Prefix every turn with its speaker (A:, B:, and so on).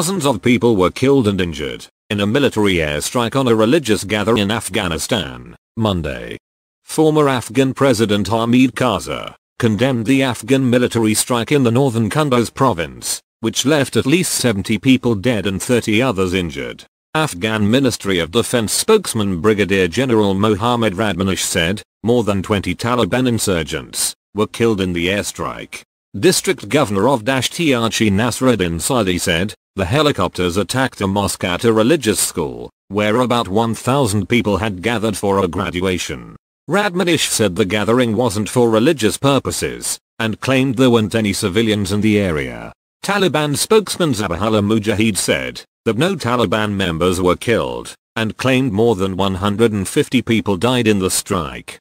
A: Thousands of people were killed and injured in a military airstrike on a religious gathering in Afghanistan, Monday. Former Afghan President Hamid Karzai condemned the Afghan military strike in the northern Kunduz province, which left at least 70 people dead and 30 others injured. Afghan Ministry of Defense spokesman Brigadier General Mohammad Radmanish said, more than 20 Taliban insurgents were killed in the airstrike. District Governor of Dashtiachi Nasruddin Sadi said, the helicopters attacked a mosque at a religious school, where about 1,000 people had gathered for a graduation. Radmanish said the gathering wasn't for religious purposes, and claimed there weren't any civilians in the area. Taliban spokesman Zabihullah Mujahid said that no Taliban members were killed, and claimed more than 150
B: people died in the strike.